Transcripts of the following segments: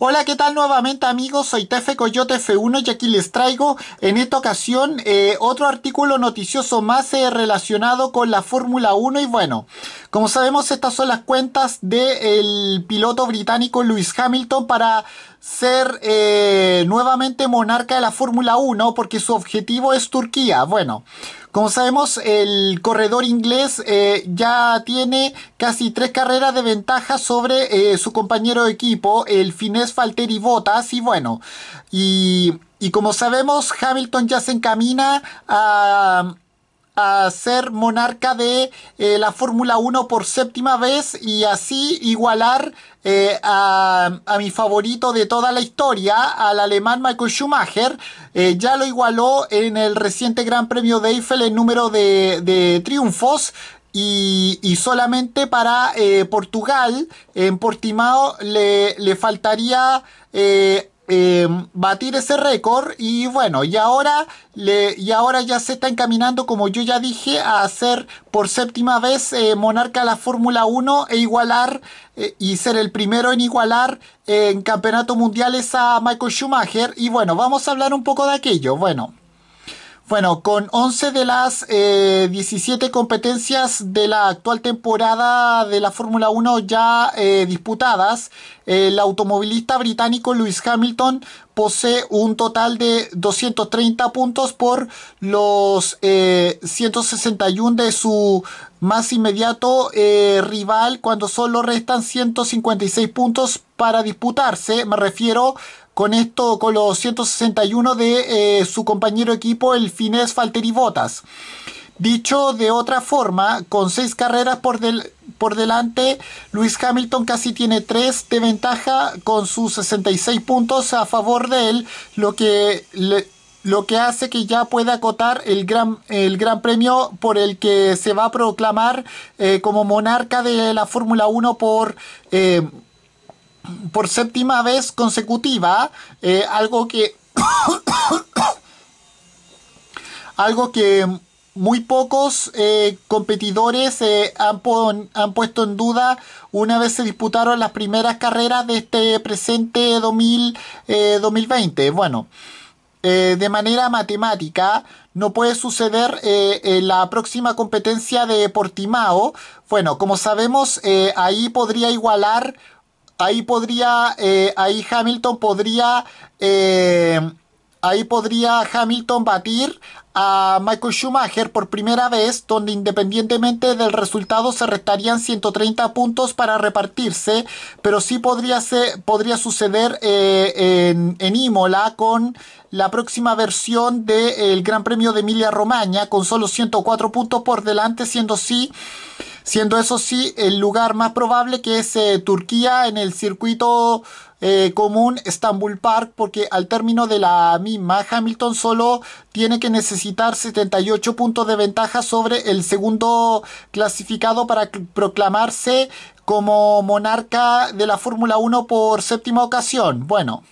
Hola, ¿qué tal nuevamente amigos? Soy Tefe Coyote F1 y aquí les traigo en esta ocasión eh, otro artículo noticioso más eh, relacionado con la Fórmula 1 y bueno, como sabemos estas son las cuentas del piloto británico Lewis Hamilton para ser eh, nuevamente monarca de la Fórmula 1 porque su objetivo es Turquía. Bueno, como sabemos, el corredor inglés eh, ya tiene casi tres carreras de ventaja sobre eh, su compañero de equipo, el finés Falteri Botas, y bueno, y, y como sabemos, Hamilton ya se encamina a a ser monarca de eh, la Fórmula 1 por séptima vez y así igualar eh, a, mi favorito de toda la historia, al alemán Michael Schumacher. Eh, ya lo igualó en el reciente Gran Premio de Eiffel en número de, triunfos. Y, solamente para Portugal, en Portimao, le, le faltaría Em, batir ese récord y bueno, y ahora, y ahora ya se está encaminando, como yo ya dije, a ser por séptima vez eh, monarca la Fórmula 1 e igualar eh, y ser el primero en igualar en campeonatos mundiales a Michael Schumacher. Y bueno, vamos a hablar un poco de aquello. Bueno. Bueno, con 11 de las 17 eh, competencias de la actual temporada de la Fórmula 1 ya disputadas, el automovilista británico Lewis Hamilton posee un total de 230 puntos por los 161 eh, de su más inmediato eh, rival cuando solo restan 156 puntos para disputarse. Me refiero con esto, con los 161 de eh, su compañero equipo, el finés Falteri Botas. Dicho de otra forma, con seis carreras por del por delante. Luis Hamilton casi tiene 3 de ventaja con sus 66 puntos a favor de él, lo que lo que hace que ya pueda acotar el gran, el gran premio por el que se va a proclamar eh, como monarca de la Fórmula 1 por, eh, por séptima vez consecutiva, eh, algo que... algo que muy pocos eh, competidores eh, han, han, puesto en duda una vez se disputaron las primeras carreras de este presente 2020. Eh, bueno, de manera matemática no puede suceder en la próxima competencia de Portimao. Bueno, como sabemos, ahí podría igualar, ahí podría, ahí Hamilton podría Ahí podría Hamilton batir a Michael Schumacher por primera vez, donde independientemente del resultado se restarían 130 puntos para repartirse, pero sí podría, suceder eh, en, Imola con la próxima versión del eh, Gran Premio de Emilia Romagna, con solo 104 puntos por delante, siendo sí siendo eso sí el lugar más probable que es eh, Turquía en el circuito eh, común Estambul Park porque al término de la misma Hamilton solo tiene que necesitar 78 puntos de ventaja sobre el segundo clasificado para proclamarse como monarca de la Fórmula 1 por séptima ocasión. Bueno.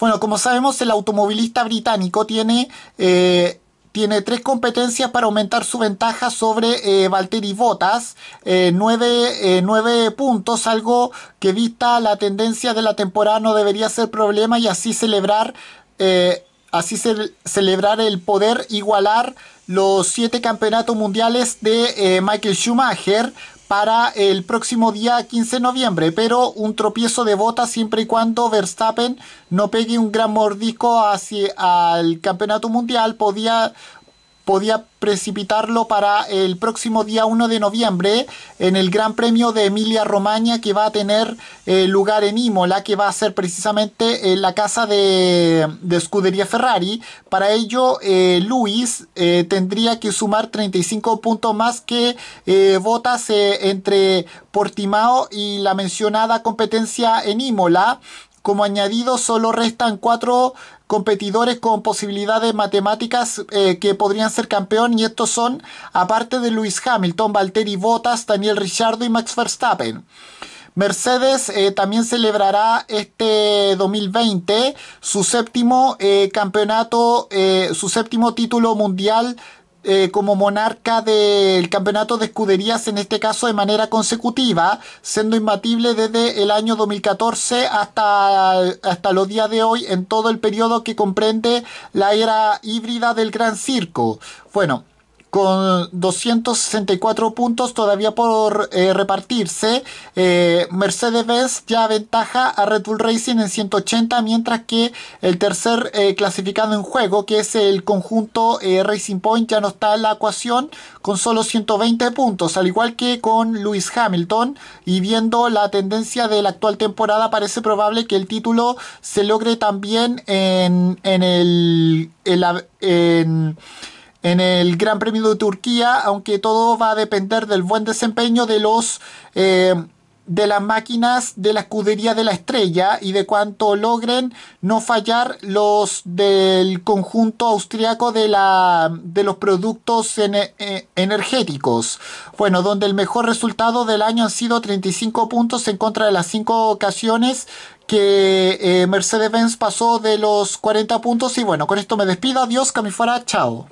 Bueno, como sabemos, el automovilista británico tiene eh, tiene tres competencias para aumentar su ventaja sobre eh, Valtteri Bottas, eh, eh, nueve, puntos, algo que vista la tendencia de la temporada no debería ser problema y así celebrar, eh, así celebrar el poder igualar los siete campeonatos mundiales de Michael Schumacher para el próximo día 15 de noviembre, pero un tropiezo de botas siempre y cuando Verstappen no pegue un gran mordisco hacia al campeonato mundial, podía, podía precipitarlo para el próximo día 1 de noviembre en el Gran Premio de Emilia Romagna que va a tener eh, lugar en Imola, que va a ser precisamente en la casa de, de escudería Ferrari. Para ello, eh, Luis eh, tendría que sumar 35 puntos más que botas entre Portimao y la mencionada competencia en Imola. Como añadido, solo restan cuatro competidores con posibilidades matemáticas eh, que podrían ser campeón y estos son, aparte de Luis Hamilton, Valtteri Bottas, Daniel Ricciardo y Max Verstappen. Mercedes eh, también celebrará este 2020 su séptimo eh, campeonato, su séptimo título mundial eh, como monarca del campeonato de escuderías, en este caso de manera consecutiva, siendo imbatible desde el año 2014 hasta, hasta los días de hoy en todo el periodo que comprende la era híbrida del Gran Circo. Bueno, con 264 puntos todavía por eh, repartirse. Eh, Mercedes-Benz ya ventaja a Red Bull Racing en 180, mientras que el tercer eh, clasificado en juego, que es el conjunto Racing Point, ya no está en la ecuación con solo 120 puntos, al igual que con Lewis Hamilton. Y viendo la tendencia de la actual temporada, parece probable que el título se logre también en, en el... en, en el Gran Premio de Turquía, aunque todo va a depender del buen desempeño de los... Eh, de las máquinas de la escudería de la estrella y de cuánto logren no fallar los del conjunto austriaco de, la, de los productos eh, energéticos. Bueno, donde el mejor resultado del año han sido 35 puntos en contra de las 5 ocasiones que eh, Mercedes-Benz pasó de los 40 puntos. Y bueno, con esto me despido. Adiós, Camifora. Chao.